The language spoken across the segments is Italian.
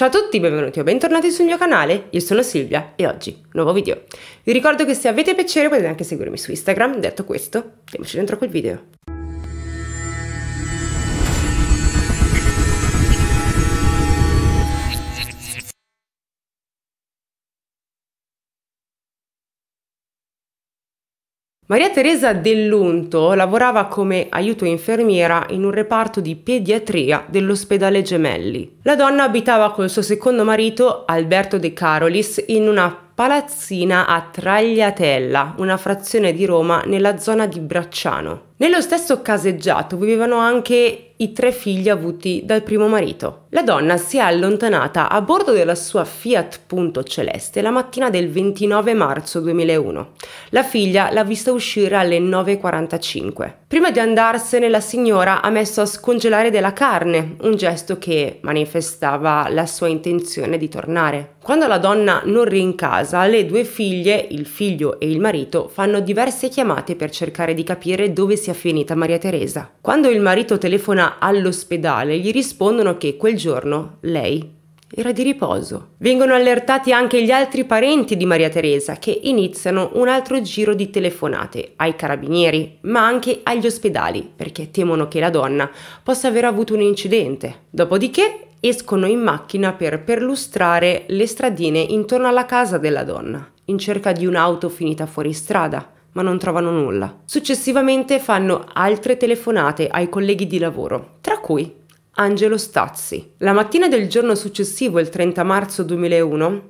Ciao a tutti, benvenuti o bentornati sul mio canale, io sono Silvia e oggi nuovo video. Vi ricordo che se avete piacere potete anche seguirmi su Instagram, detto questo, andiamoci dentro quel video. Maria Teresa Dell'Unto lavorava come aiuto infermiera in un reparto di pediatria dell'ospedale Gemelli. La donna abitava col suo secondo marito, Alberto De Carolis, in una palazzina a Tragliatella, una frazione di Roma nella zona di Bracciano. Nello stesso caseggiato vivevano anche i tre figli avuti dal primo marito. La donna si è allontanata a bordo della sua Fiat Punto Celeste la mattina del 29 marzo 2001. La figlia l'ha vista uscire alle 9.45. Prima di andarsene la signora ha messo a scongelare della carne, un gesto che manifestava la sua intenzione di tornare. Quando la donna non rincasa, le due figlie, il figlio e il marito, fanno diverse chiamate per cercare di capire dove sia finita Maria Teresa. Quando il marito telefona all'ospedale, gli rispondono che quel giorno lei era di riposo. Vengono allertati anche gli altri parenti di Maria Teresa che iniziano un altro giro di telefonate ai carabinieri, ma anche agli ospedali, perché temono che la donna possa aver avuto un incidente. Dopodiché escono in macchina per perlustrare le stradine intorno alla casa della donna, in cerca di un'auto finita fuori strada, ma non trovano nulla. Successivamente fanno altre telefonate ai colleghi di lavoro, tra cui Angelo Stazzi. La mattina del giorno successivo, il 30 marzo 2001,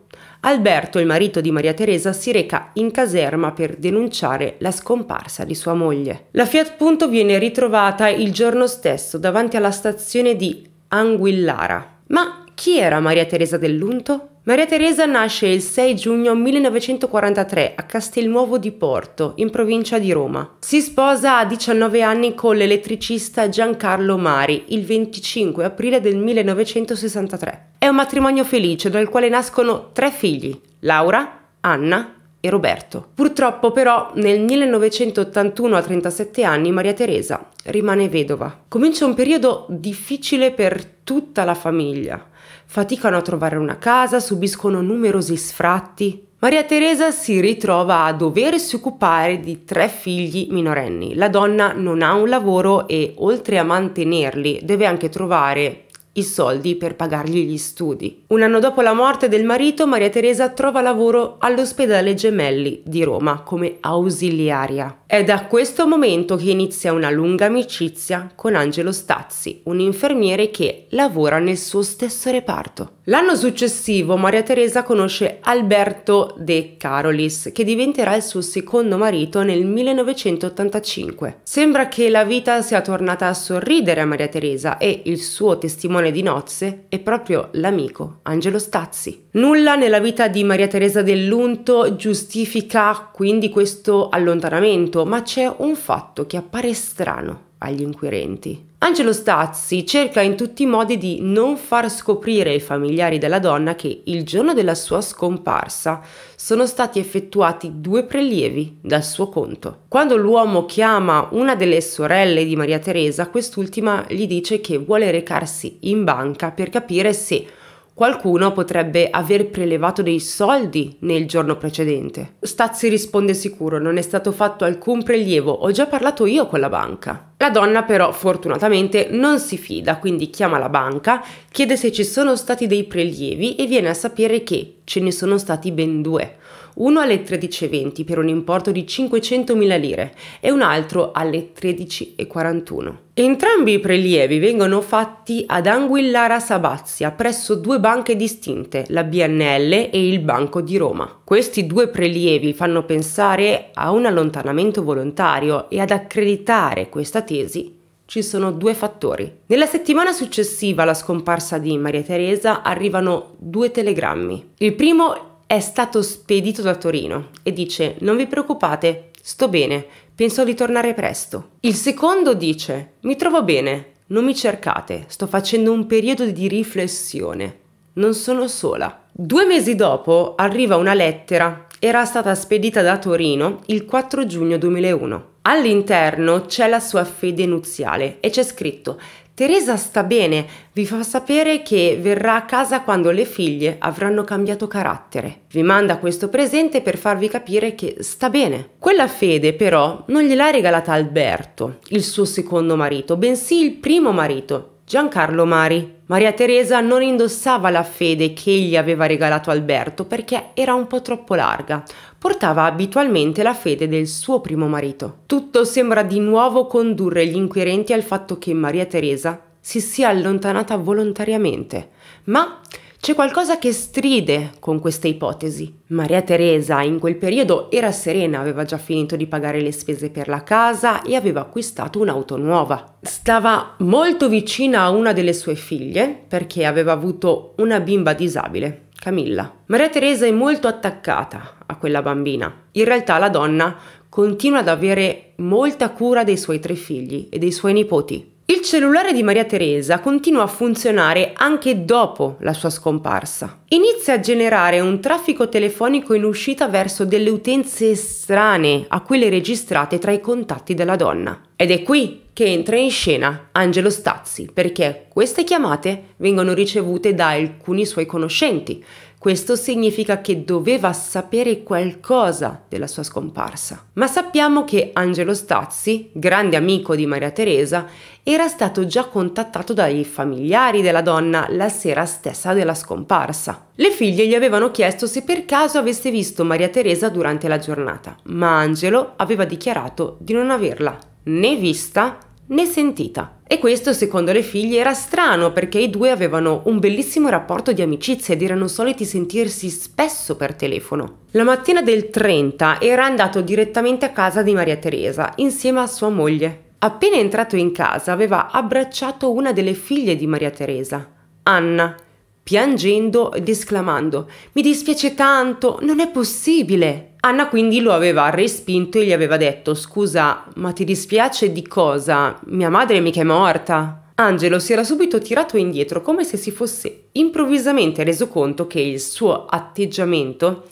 Alberto, il marito di Maria Teresa, si reca in caserma per denunciare la scomparsa di sua moglie. La Fiat Punto viene ritrovata il giorno stesso davanti alla stazione di Anguillara. Ma chi era Maria Teresa dell'Unto? Maria Teresa nasce il 6 giugno 1943 a Castelnuovo di Porto, in provincia di Roma. Si sposa a 19 anni con l'elettricista Giancarlo Mari il 25 aprile del 1963. È un matrimonio felice dal quale nascono tre figli, Laura, Anna e Roberto. Purtroppo però nel 1981 a 37 anni Maria Teresa rimane vedova. Comincia un periodo difficile per tutta la famiglia. Faticano a trovare una casa, subiscono numerosi sfratti. Maria Teresa si ritrova a doversi occupare di tre figli minorenni. La donna non ha un lavoro e oltre a mantenerli deve anche trovare i soldi per pagargli gli studi. Un anno dopo la morte del marito, Maria Teresa trova lavoro all'ospedale Gemelli di Roma come ausiliaria. È da questo momento che inizia una lunga amicizia con Angelo Stazzi, un infermiere che lavora nel suo stesso reparto. L'anno successivo Maria Teresa conosce Alberto De Carolis, che diventerà il suo secondo marito nel 1985. Sembra che la vita sia tornata a sorridere a Maria Teresa e il suo testimone matrimone di nozze è proprio l'amico Angelo Stazzi. Nulla nella vita di Maria Teresa dell'Unto giustifica quindi questo allontanamento, ma c'è un fatto che appare strano agli inquirenti. Angelo Stazzi cerca in tutti i modi di non far scoprire ai familiari della donna che il giorno della sua scomparsa sono stati effettuati due prelievi dal suo conto. Quando l'uomo chiama una delle sorelle di Maria Teresa, quest'ultima gli dice che vuole recarsi in banca per capire se Qualcuno potrebbe aver prelevato dei soldi nel giorno precedente. Stazzi risponde sicuro, non è stato fatto alcun prelievo, ho già parlato io con la banca. La donna però fortunatamente non si fida, quindi chiama la banca, chiede se ci sono stati dei prelievi e viene a sapere che ce ne sono stati ben due uno alle 13.20 per un importo di 500.000 lire e un altro alle 13.41. Entrambi i prelievi vengono fatti ad Anguillara Sabazia presso due banche distinte, la BNL e il Banco di Roma. Questi due prelievi fanno pensare a un allontanamento volontario e ad accreditare questa tesi ci sono due fattori. Nella settimana successiva alla scomparsa di Maria Teresa arrivano due telegrammi. Il primo è stato spedito da Torino e dice non vi preoccupate, sto bene, penso di tornare presto. Il secondo dice mi trovo bene, non mi cercate, sto facendo un periodo di riflessione, non sono sola. Due mesi dopo arriva una lettera, era stata spedita da Torino il 4 giugno 2001. All'interno c'è la sua fede nuziale e c'è scritto Teresa sta bene, vi fa sapere che verrà a casa quando le figlie avranno cambiato carattere. Vi manda questo presente per farvi capire che sta bene. Quella fede però non gliel'ha regalata Alberto, il suo secondo marito, bensì il primo marito, Giancarlo Mari. Maria Teresa non indossava la fede che egli aveva regalato Alberto perché era un po' troppo larga. Portava abitualmente la fede del suo primo marito. Tutto sembra di nuovo condurre gli inquirenti al fatto che Maria Teresa si sia allontanata volontariamente. Ma c'è qualcosa che stride con questa ipotesi. Maria Teresa in quel periodo era serena, aveva già finito di pagare le spese per la casa e aveva acquistato un'auto nuova. Stava molto vicina a una delle sue figlie perché aveva avuto una bimba disabile, Camilla. Maria Teresa è molto attaccata a quella bambina. In realtà la donna continua ad avere molta cura dei suoi tre figli e dei suoi nipoti. Il cellulare di Maria Teresa continua a funzionare anche dopo la sua scomparsa. Inizia a generare un traffico telefonico in uscita verso delle utenze strane a quelle registrate tra i contatti della donna. Ed è qui che entra in scena Angelo Stazzi, perché queste chiamate vengono ricevute da alcuni suoi conoscenti, questo significa che doveva sapere qualcosa della sua scomparsa. Ma sappiamo che Angelo Stazzi, grande amico di Maria Teresa, era stato già contattato dai familiari della donna la sera stessa della scomparsa. Le figlie gli avevano chiesto se per caso avesse visto Maria Teresa durante la giornata, ma Angelo aveva dichiarato di non averla né vista né sentita. E questo secondo le figlie era strano perché i due avevano un bellissimo rapporto di amicizia ed erano soliti sentirsi spesso per telefono. La mattina del 30 era andato direttamente a casa di Maria Teresa insieme a sua moglie. Appena entrato in casa aveva abbracciato una delle figlie di Maria Teresa, Anna, piangendo ed esclamando Mi dispiace tanto, non è possibile. Anna quindi lo aveva respinto e gli aveva detto scusa, ma ti dispiace di cosa? Mia madre mica è morta. Angelo si era subito tirato indietro come se si fosse improvvisamente reso conto che il suo atteggiamento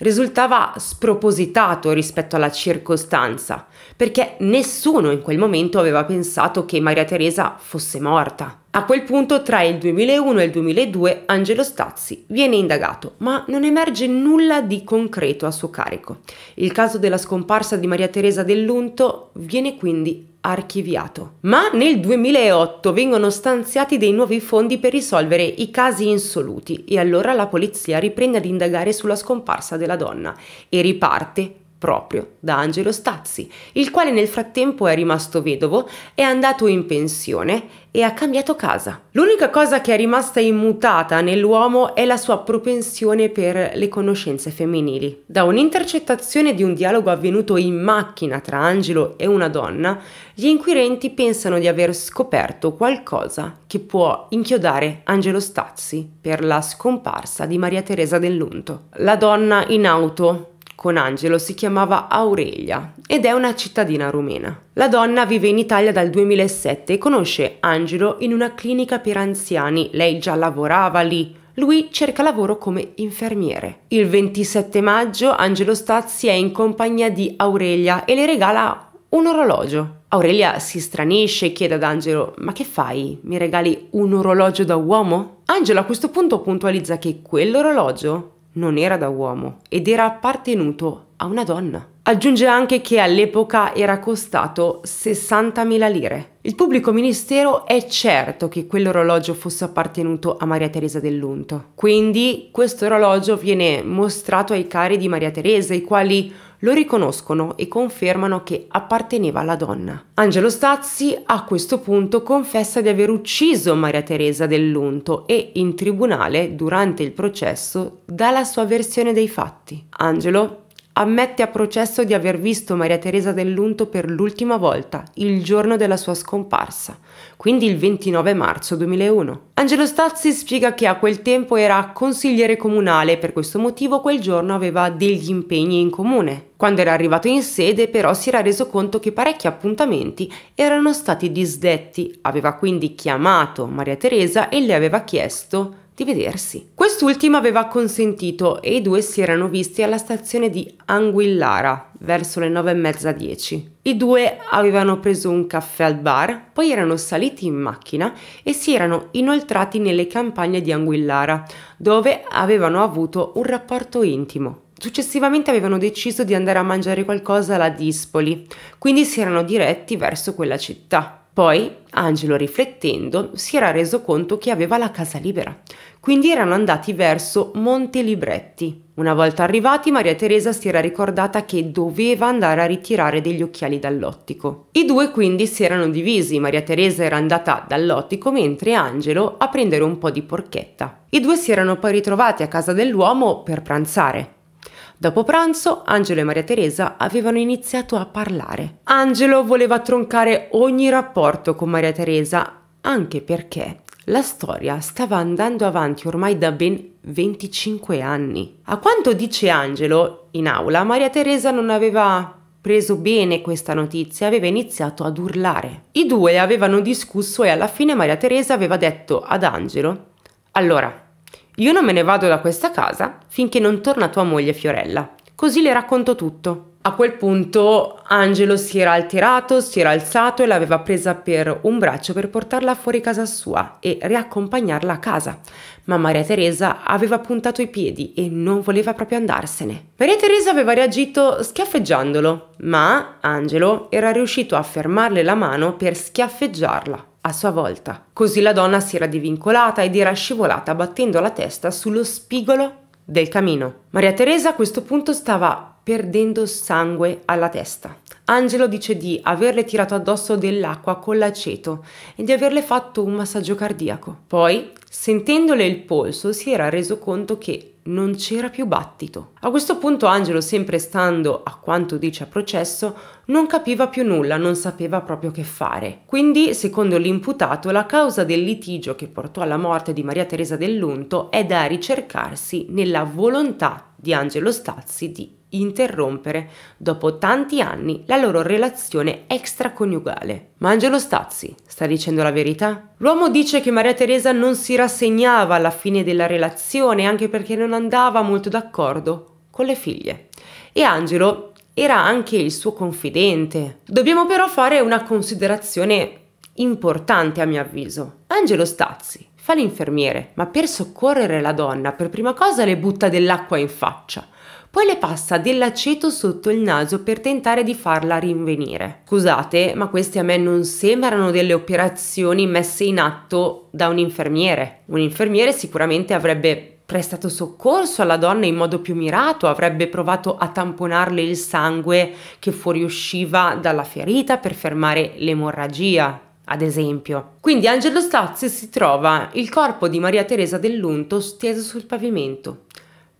risultava spropositato rispetto alla circostanza, perché nessuno in quel momento aveva pensato che Maria Teresa fosse morta. A quel punto, tra il 2001 e il 2002, Angelo Stazzi viene indagato, ma non emerge nulla di concreto a suo carico. Il caso della scomparsa di Maria Teresa dell'Unto viene quindi archiviato. Ma nel 2008 vengono stanziati dei nuovi fondi per risolvere i casi insoluti e allora la polizia riprende ad indagare sulla scomparsa della donna e riparte proprio da Angelo Stazzi, il quale nel frattempo è rimasto vedovo, è andato in pensione e ha cambiato casa. L'unica cosa che è rimasta immutata nell'uomo è la sua propensione per le conoscenze femminili. Da un'intercettazione di un dialogo avvenuto in macchina tra Angelo e una donna, gli inquirenti pensano di aver scoperto qualcosa che può inchiodare Angelo Stazzi per la scomparsa di Maria Teresa dell'Unto. La donna in auto con Angelo si chiamava Aurelia ed è una cittadina rumena. La donna vive in Italia dal 2007 e conosce Angelo in una clinica per anziani. Lei già lavorava lì. Lui cerca lavoro come infermiere. Il 27 maggio Angelo Stazzi è in compagnia di Aurelia e le regala un orologio. Aurelia si stranisce e chiede ad Angelo: Ma che fai? Mi regali un orologio da uomo? Angelo a questo punto puntualizza che quell'orologio non era da uomo ed era appartenuto a una donna. Aggiunge anche che all'epoca era costato 60.000 lire. Il pubblico ministero è certo che quell'orologio fosse appartenuto a Maria Teresa dell'Unto. Quindi questo orologio viene mostrato ai cari di Maria Teresa, i quali lo riconoscono e confermano che apparteneva alla donna. Angelo Stazzi a questo punto confessa di aver ucciso Maria Teresa dell'Unto e in tribunale, durante il processo, dà la sua versione dei fatti. Angelo Ammette a processo di aver visto Maria Teresa dell'Unto per l'ultima volta, il giorno della sua scomparsa, quindi il 29 marzo 2001. Angelo Stazzi spiega che a quel tempo era consigliere comunale e per questo motivo quel giorno aveva degli impegni in comune. Quando era arrivato in sede però si era reso conto che parecchi appuntamenti erano stati disdetti, aveva quindi chiamato Maria Teresa e le aveva chiesto di vedersi. Quest'ultima aveva consentito e i due si erano visti alla stazione di Anguillara verso le nove e mezza dieci. I due avevano preso un caffè al bar, poi erano saliti in macchina e si erano inoltrati nelle campagne di Anguillara, dove avevano avuto un rapporto intimo. Successivamente avevano deciso di andare a mangiare qualcosa alla Dispoli, quindi si erano diretti verso quella città. Poi Angelo, riflettendo, si era reso conto che aveva la casa libera. Quindi erano andati verso Monte Libretti. Una volta arrivati, Maria Teresa si era ricordata che doveva andare a ritirare degli occhiali dall'ottico. I due quindi si erano divisi. Maria Teresa era andata dall'ottico, mentre Angelo a prendere un po' di porchetta. I due si erano poi ritrovati a casa dell'uomo per pranzare. Dopo pranzo, Angelo e Maria Teresa avevano iniziato a parlare. Angelo voleva troncare ogni rapporto con Maria Teresa, anche perché la storia stava andando avanti ormai da ben 25 anni. A quanto dice Angelo, in aula Maria Teresa non aveva preso bene questa notizia, aveva iniziato ad urlare. I due avevano discusso e alla fine Maria Teresa aveva detto ad Angelo, allora, io non me ne vado da questa casa finché non torna tua moglie Fiorella, così le racconto tutto. A quel punto Angelo si era alterato, si era alzato e l'aveva presa per un braccio per portarla fuori casa sua e riaccompagnarla a casa. Ma Maria Teresa aveva puntato i piedi e non voleva proprio andarsene. Maria Teresa aveva reagito schiaffeggiandolo, ma Angelo era riuscito a fermarle la mano per schiaffeggiarla a sua volta. Così la donna si era divincolata ed era scivolata battendo la testa sullo spigolo del camino. Maria Teresa a questo punto stava perdendo sangue alla testa. Angelo dice di averle tirato addosso dell'acqua con l'aceto e di averle fatto un massaggio cardiaco. Poi, sentendole il polso, si era reso conto che non c'era più battito. A questo punto Angelo, sempre stando a quanto dice a processo, non capiva più nulla, non sapeva proprio che fare. Quindi, secondo l'imputato, la causa del litigio che portò alla morte di Maria Teresa dell'Unto è da ricercarsi nella volontà di Angelo Stazzi di interrompere dopo tanti anni la loro relazione extraconiugale. Ma Angelo Stazzi sta dicendo la verità? L'uomo dice che Maria Teresa non si rassegnava alla fine della relazione anche perché non andava molto d'accordo con le figlie. E Angelo era anche il suo confidente. Dobbiamo però fare una considerazione importante a mio avviso. Angelo Stazzi fa l'infermiere, ma per soccorrere la donna per prima cosa le butta dell'acqua in faccia. Poi le passa dell'aceto sotto il naso per tentare di farla rinvenire. Scusate, ma queste a me non sembrano delle operazioni messe in atto da un infermiere. Un infermiere sicuramente avrebbe prestato soccorso alla donna in modo più mirato, avrebbe provato a tamponarle il sangue che fuoriusciva dalla ferita per fermare l'emorragia ad esempio. Quindi Angelo Stazzi si trova il corpo di Maria Teresa dell'Unto steso sul pavimento.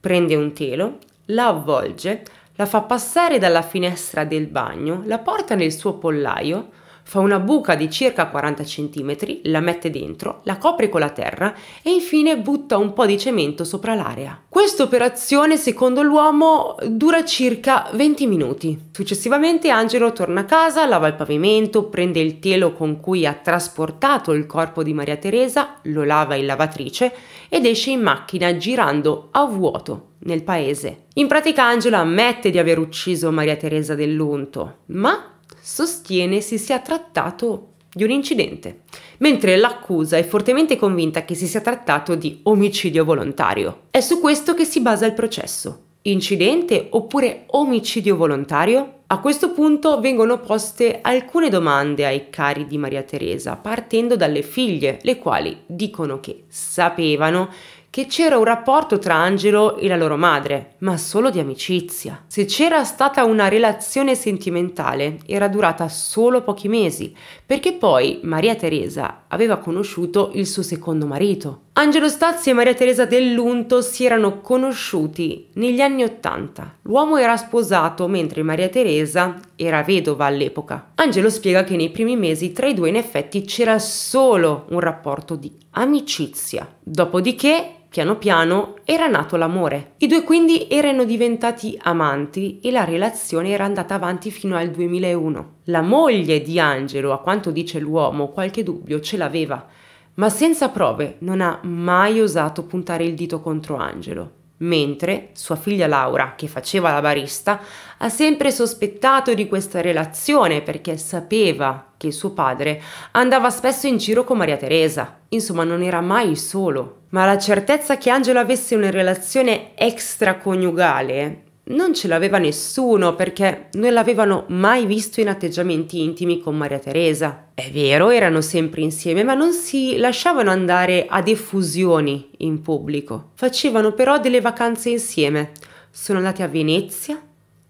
Prende un telo, la avvolge, la fa passare dalla finestra del bagno, la porta nel suo pollaio, fa una buca di circa 40 cm, la mette dentro, la copre con la terra e infine butta un po' di cemento sopra l'area. Questa operazione, secondo l'uomo, dura circa 20 minuti. Successivamente Angelo torna a casa, lava il pavimento, prende il telo con cui ha trasportato il corpo di Maria Teresa, lo lava in lavatrice ed esce in macchina girando a vuoto nel paese. In pratica Angelo ammette di aver ucciso Maria Teresa dell'Unto, ma sostiene si sia trattato di un incidente, mentre l'accusa è fortemente convinta che si sia trattato di omicidio volontario. È su questo che si basa il processo. Incidente oppure omicidio volontario? A questo punto vengono poste alcune domande ai cari di Maria Teresa, partendo dalle figlie, le quali dicono che sapevano che c'era un rapporto tra Angelo e la loro madre, ma solo di amicizia. Se c'era stata una relazione sentimentale, era durata solo pochi mesi, perché poi Maria Teresa aveva conosciuto il suo secondo marito, Angelo Stazzi e Maria Teresa Dell'Unto si erano conosciuti negli anni Ottanta. L'uomo era sposato mentre Maria Teresa era vedova all'epoca. Angelo spiega che nei primi mesi tra i due in effetti c'era solo un rapporto di amicizia. Dopodiché piano piano era nato l'amore. I due quindi erano diventati amanti e la relazione era andata avanti fino al 2001. La moglie di Angelo, a quanto dice l'uomo, qualche dubbio ce l'aveva ma senza prove non ha mai osato puntare il dito contro Angelo, mentre sua figlia Laura, che faceva la barista, ha sempre sospettato di questa relazione perché sapeva che suo padre andava spesso in giro con Maria Teresa, insomma non era mai solo. Ma la certezza che Angelo avesse una relazione extraconiugale non ce l'aveva nessuno perché non l'avevano mai visto in atteggiamenti intimi con Maria Teresa. È vero, erano sempre insieme, ma non si lasciavano andare ad effusioni in pubblico. Facevano però delle vacanze insieme. Sono andati a Venezia,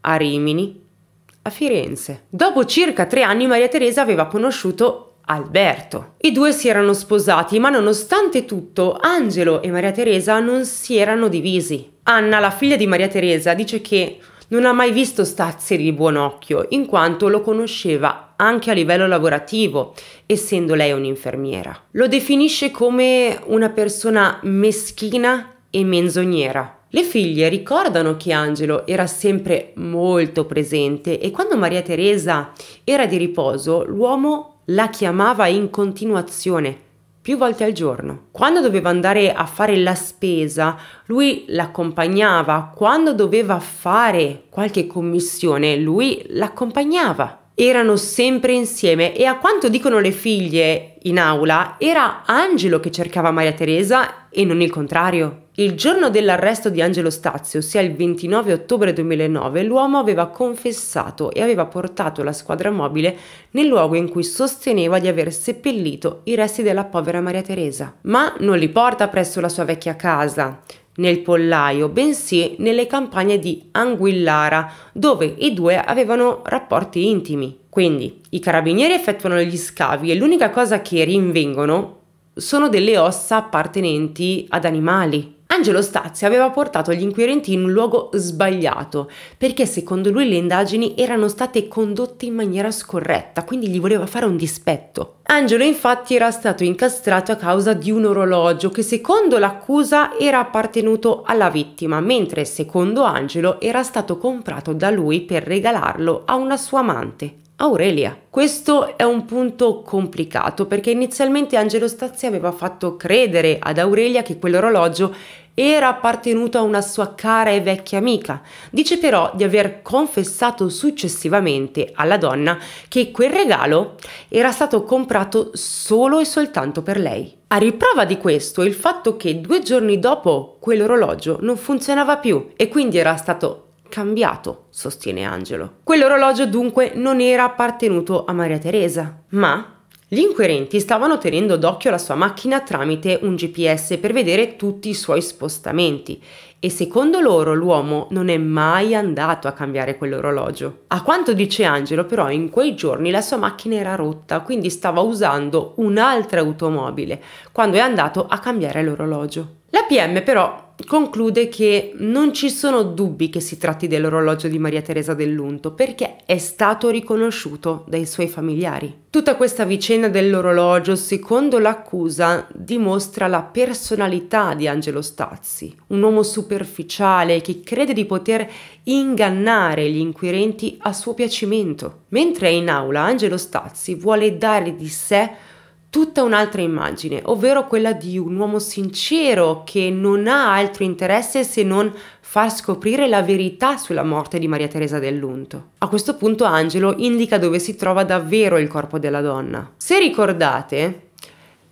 a Rimini, a Firenze. Dopo circa tre anni Maria Teresa aveva conosciuto Alberto. I due si erano sposati, ma nonostante tutto Angelo e Maria Teresa non si erano divisi. Anna, la figlia di Maria Teresa, dice che non ha mai visto Stazzi di buon occhio, in quanto lo conosceva anche a livello lavorativo, essendo lei un'infermiera. Lo definisce come una persona meschina e menzognera. Le figlie ricordano che Angelo era sempre molto presente e quando Maria Teresa era di riposo, l'uomo la chiamava in continuazione, più volte al giorno. Quando doveva andare a fare la spesa, lui l'accompagnava, quando doveva fare qualche commissione, lui l'accompagnava. Erano sempre insieme e a quanto dicono le figlie in aula, era Angelo che cercava Maria Teresa e non il contrario. Il giorno dell'arresto di Angelo Stazio, ossia il 29 ottobre 2009, l'uomo aveva confessato e aveva portato la squadra mobile nel luogo in cui sosteneva di aver seppellito i resti della povera Maria Teresa. Ma non li porta presso la sua vecchia casa, nel pollaio, bensì nelle campagne di Anguillara, dove i due avevano rapporti intimi. Quindi i carabinieri effettuano gli scavi e l'unica cosa che rinvengono sono delle ossa appartenenti ad animali. Angelo Stazio aveva portato gli inquirenti in un luogo sbagliato, perché secondo lui le indagini erano state condotte in maniera scorretta, quindi gli voleva fare un dispetto. Angelo infatti era stato incastrato a causa di un orologio che secondo l'accusa era appartenuto alla vittima, mentre secondo Angelo era stato comprato da lui per regalarlo a una sua amante, Aurelia. Questo è un punto complicato perché inizialmente Angelo Stazzi aveva fatto credere ad Aurelia che quell'orologio era appartenuto a una sua cara e vecchia amica. Dice però di aver confessato successivamente alla donna che quel regalo era stato comprato solo e soltanto per lei. A riprova di questo il fatto che due giorni dopo quell'orologio non funzionava più e quindi era stato cambiato, sostiene Angelo. Quell'orologio dunque non era appartenuto a Maria Teresa, ma gli inquirenti stavano tenendo d'occhio la sua macchina tramite un GPS per vedere tutti i suoi spostamenti e secondo loro l'uomo non è mai andato a cambiare quell'orologio. A quanto dice Angelo però in quei giorni la sua macchina era rotta, quindi stava usando un'altra automobile quando è andato a cambiare l'orologio. La PM però conclude che non ci sono dubbi che si tratti dell'orologio di Maria Teresa dell'Unto perché è stato riconosciuto dai suoi familiari. Tutta questa vicenda dell'orologio, secondo l'accusa, dimostra la personalità di Angelo Stazzi, un uomo superficiale che crede di poter ingannare gli inquirenti a suo piacimento. Mentre è in aula Angelo Stazzi vuole dare di sé tutta un'altra immagine, ovvero quella di un uomo sincero che non ha altro interesse se non far scoprire la verità sulla morte di Maria Teresa dell'Unto. A questo punto Angelo indica dove si trova davvero il corpo della donna. Se ricordate,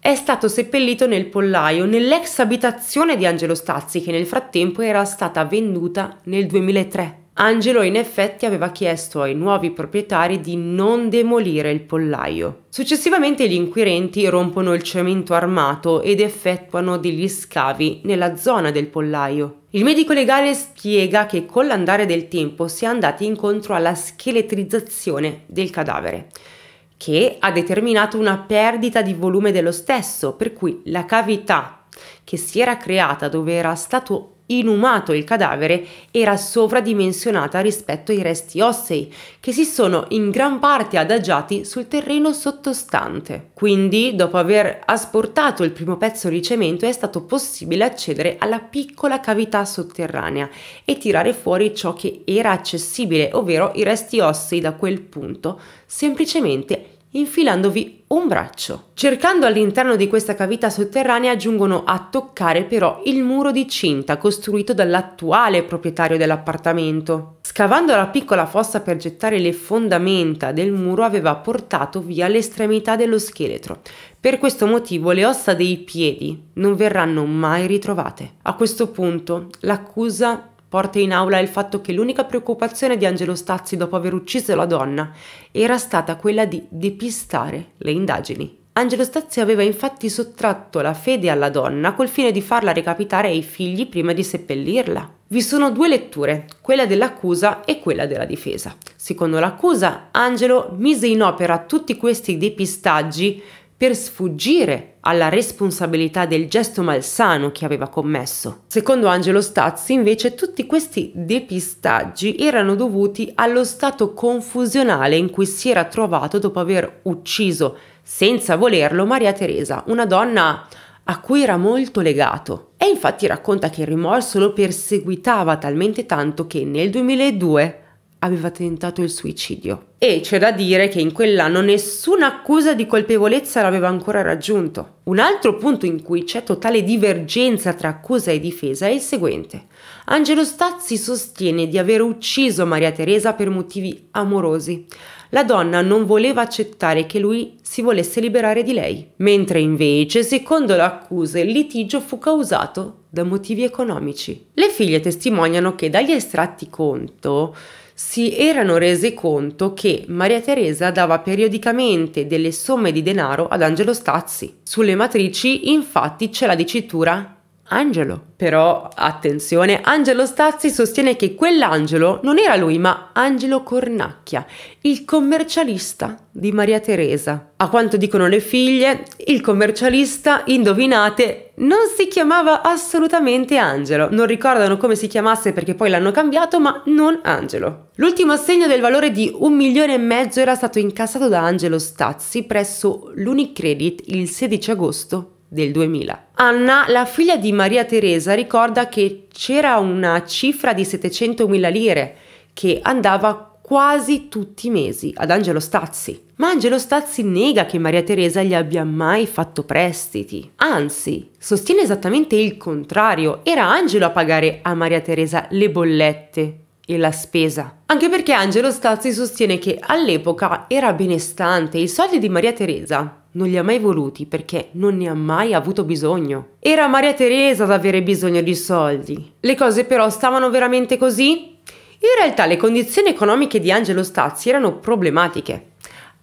è stato seppellito nel pollaio, nell'ex abitazione di Angelo Stazzi, che nel frattempo era stata venduta nel 2003. Angelo in effetti aveva chiesto ai nuovi proprietari di non demolire il pollaio. Successivamente gli inquirenti rompono il cemento armato ed effettuano degli scavi nella zona del pollaio. Il medico legale spiega che con l'andare del tempo si è andati incontro alla scheletrizzazione del cadavere che ha determinato una perdita di volume dello stesso, per cui la cavità che si era creata dove era stato inumato il cadavere era sovradimensionata rispetto ai resti ossei, che si sono in gran parte adagiati sul terreno sottostante. Quindi, dopo aver asportato il primo pezzo di cemento, è stato possibile accedere alla piccola cavità sotterranea e tirare fuori ciò che era accessibile, ovvero i resti ossei da quel punto, semplicemente infilandovi un braccio. Cercando all'interno di questa cavità sotterranea giungono a toccare però il muro di cinta costruito dall'attuale proprietario dell'appartamento. Scavando la piccola fossa per gettare le fondamenta del muro aveva portato via l'estremità dello scheletro. Per questo motivo le ossa dei piedi non verranno mai ritrovate. A questo punto l'accusa Porta in aula il fatto che l'unica preoccupazione di Angelo Stazzi dopo aver ucciso la donna era stata quella di depistare le indagini. Angelo Stazzi aveva infatti sottratto la fede alla donna col fine di farla recapitare ai figli prima di seppellirla. Vi sono due letture, quella dell'accusa e quella della difesa. Secondo l'accusa, Angelo mise in opera tutti questi depistaggi per sfuggire alla responsabilità del gesto malsano che aveva commesso. Secondo Angelo Stazzi, invece, tutti questi depistaggi erano dovuti allo stato confusionale in cui si era trovato dopo aver ucciso, senza volerlo, Maria Teresa, una donna a cui era molto legato. E infatti racconta che il rimorso lo perseguitava talmente tanto che nel 2002 aveva tentato il suicidio. E c'è da dire che in quell'anno nessuna accusa di colpevolezza l'aveva ancora raggiunto. Un altro punto in cui c'è totale divergenza tra accusa e difesa è il seguente. Angelo Stazzi sostiene di aver ucciso Maria Teresa per motivi amorosi. La donna non voleva accettare che lui si volesse liberare di lei, mentre invece, secondo l'accusa, il litigio fu causato da motivi economici. Le figlie testimoniano che dagli estratti conto si erano resi conto che Maria Teresa dava periodicamente delle somme di denaro ad Angelo Stazzi. Sulle matrici infatti c'è la dicitura Angelo. Però attenzione, Angelo Stazzi sostiene che quell'angelo non era lui, ma Angelo Cornacchia, il commercialista di Maria Teresa. A quanto dicono le figlie, il commercialista, indovinate, non si chiamava assolutamente Angelo. Non ricordano come si chiamasse perché poi l'hanno cambiato, ma non Angelo. L'ultimo assegno del valore di un milione e mezzo era stato incassato da Angelo Stazzi presso l'Unicredit il 16 agosto del 2000. Anna, la figlia di Maria Teresa, ricorda che c'era una cifra di 700.000 lire che andava quasi tutti i mesi ad Angelo Stazzi. Ma Angelo Stazzi nega che Maria Teresa gli abbia mai fatto prestiti. Anzi, sostiene esattamente il contrario. Era Angelo a pagare a Maria Teresa le bollette e la spesa. Anche perché Angelo Stazzi sostiene che all'epoca era benestante, i soldi di Maria Teresa non li ha mai voluti perché non ne ha mai avuto bisogno. Era Maria Teresa ad avere bisogno di soldi. Le cose però stavano veramente così? In realtà le condizioni economiche di Angelo Stazzi erano problematiche.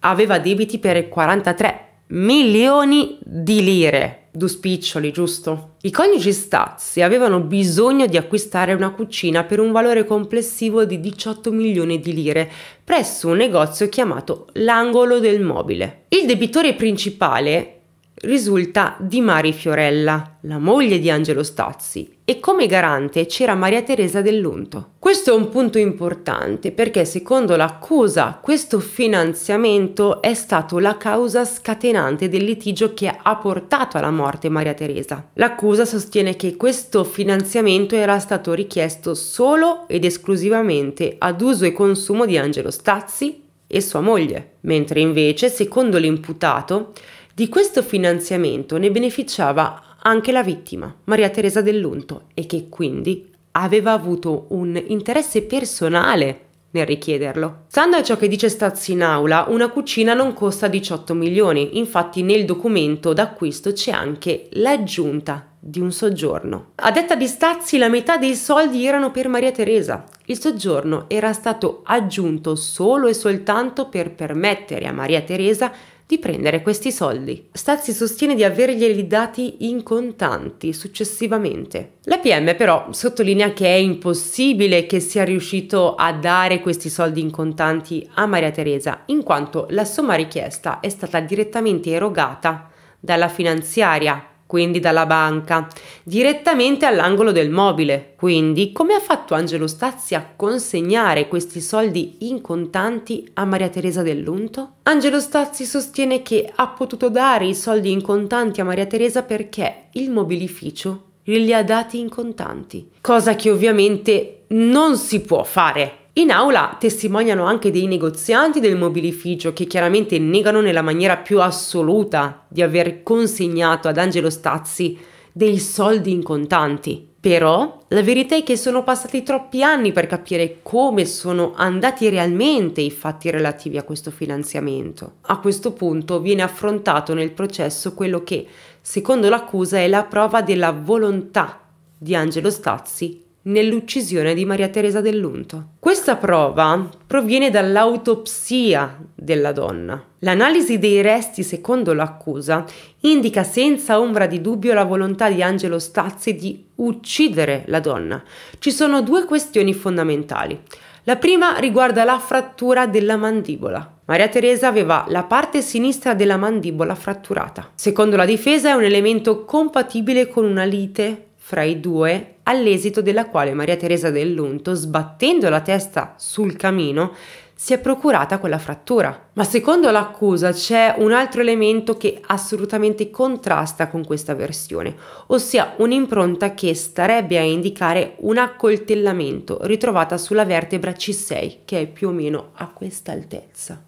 Aveva debiti per 43 milioni di lire due spiccioli, giusto? I coniugi Stazzi avevano bisogno di acquistare una cucina per un valore complessivo di 18 milioni di lire presso un negozio chiamato L'angolo del mobile. Il debitore principale risulta di Mari Fiorella, la moglie di Angelo Stazzi, e come garante c'era Maria Teresa dell'Unto. Questo è un punto importante perché secondo l'accusa questo finanziamento è stato la causa scatenante del litigio che ha portato alla morte Maria Teresa. L'accusa sostiene che questo finanziamento era stato richiesto solo ed esclusivamente ad uso e consumo di Angelo Stazzi e sua moglie, mentre invece, secondo l'imputato, di questo finanziamento ne beneficiava anche la vittima, Maria Teresa dell'Unto, e che quindi aveva avuto un interesse personale nel richiederlo. Stando a ciò che dice Stazzi in aula, una cucina non costa 18 milioni, infatti nel documento d'acquisto c'è anche l'aggiunta di un soggiorno. A detta di Stazzi la metà dei soldi erano per Maria Teresa. Il soggiorno era stato aggiunto solo e soltanto per permettere a Maria Teresa di prendere questi soldi. Stazzi sostiene di averglieli dati in contanti successivamente. La PM però sottolinea che è impossibile che sia riuscito a dare questi soldi in contanti a Maria Teresa, in quanto la somma richiesta è stata direttamente erogata dalla finanziaria quindi dalla banca, direttamente all'angolo del mobile. Quindi come ha fatto Angelo Stazzi a consegnare questi soldi in contanti a Maria Teresa dell'Unto? Angelo Stazzi sostiene che ha potuto dare i soldi in contanti a Maria Teresa perché il mobilificio li ha dati in contanti, cosa che ovviamente non si può fare in aula testimoniano anche dei negozianti del mobilificio che chiaramente negano nella maniera più assoluta di aver consegnato ad Angelo Stazzi dei soldi in contanti. Però la verità è che sono passati troppi anni per capire come sono andati realmente i fatti relativi a questo finanziamento. A questo punto viene affrontato nel processo quello che, secondo l'accusa, è la prova della volontà di Angelo Stazzi nell'uccisione di Maria Teresa dell'Unto. Questa prova proviene dall'autopsia della donna. L'analisi dei resti, secondo l'accusa, indica senza ombra di dubbio la volontà di Angelo Stazzi di uccidere la donna. Ci sono due questioni fondamentali. La prima riguarda la frattura della mandibola. Maria Teresa aveva la parte sinistra della mandibola fratturata. Secondo la difesa è un elemento compatibile con una lite fra i due, all'esito della quale Maria Teresa dell'Unto, sbattendo la testa sul camino, si è procurata quella frattura. Ma secondo l'accusa c'è un altro elemento che assolutamente contrasta con questa versione, ossia un'impronta che starebbe a indicare un accoltellamento ritrovata sulla vertebra C6, che è più o meno a questa altezza.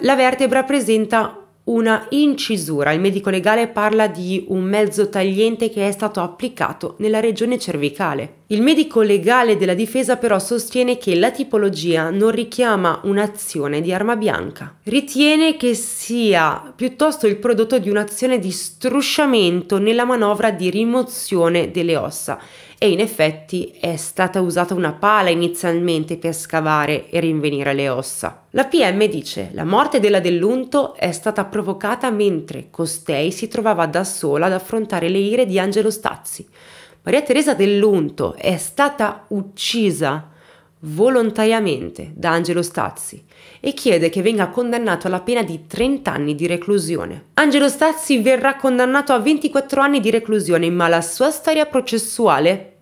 La vertebra presenta una incisura. Il medico legale parla di un mezzo tagliente che è stato applicato nella regione cervicale. Il medico legale della difesa però sostiene che la tipologia non richiama un'azione di arma bianca. Ritiene che sia piuttosto il prodotto di un'azione di strusciamento nella manovra di rimozione delle ossa e in effetti è stata usata una pala inizialmente per scavare e rinvenire le ossa. La PM dice la morte della Dell'Unto è stata provocata mentre costei si trovava da sola ad affrontare le ire di Angelo Stazzi. Maria Teresa Dell'Unto è stata uccisa volontariamente da Angelo Stazzi e chiede che venga condannato alla pena di 30 anni di reclusione. Angelo Stazzi verrà condannato a 24 anni di reclusione, ma la sua storia processuale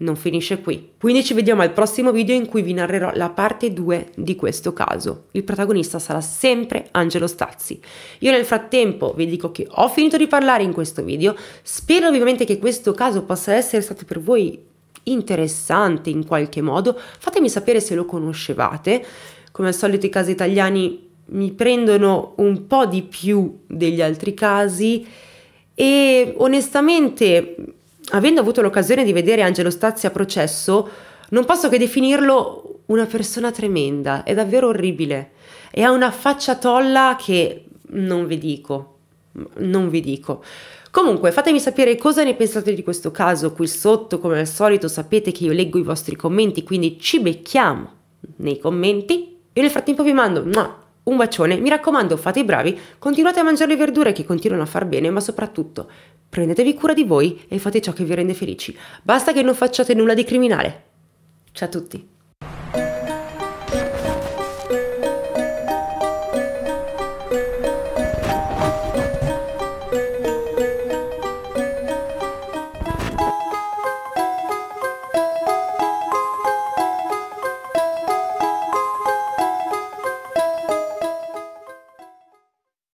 non finisce qui. Quindi ci vediamo al prossimo video in cui vi narrerò la parte 2 di questo caso. Il protagonista sarà sempre Angelo Stazzi. Io nel frattempo vi dico che ho finito di parlare in questo video, spero ovviamente che questo caso possa essere stato per voi interessante in qualche modo, fatemi sapere se lo conoscevate. Come al solito i casi italiani mi prendono un po' di più degli altri casi e onestamente, avendo avuto l'occasione di vedere Angelo Stazzi a processo, non posso che definirlo una persona tremenda, è davvero orribile e ha una faccia tolla che non vi dico, non vi dico. Comunque fatemi sapere cosa ne pensate di questo caso qui sotto, come al solito sapete che io leggo i vostri commenti, quindi ci becchiamo nei commenti. E nel frattempo vi mando un bacione, mi raccomando fate i bravi, continuate a mangiare le verdure che continuano a far bene, ma soprattutto prendetevi cura di voi e fate ciò che vi rende felici. Basta che non facciate nulla di criminale. Ciao a tutti!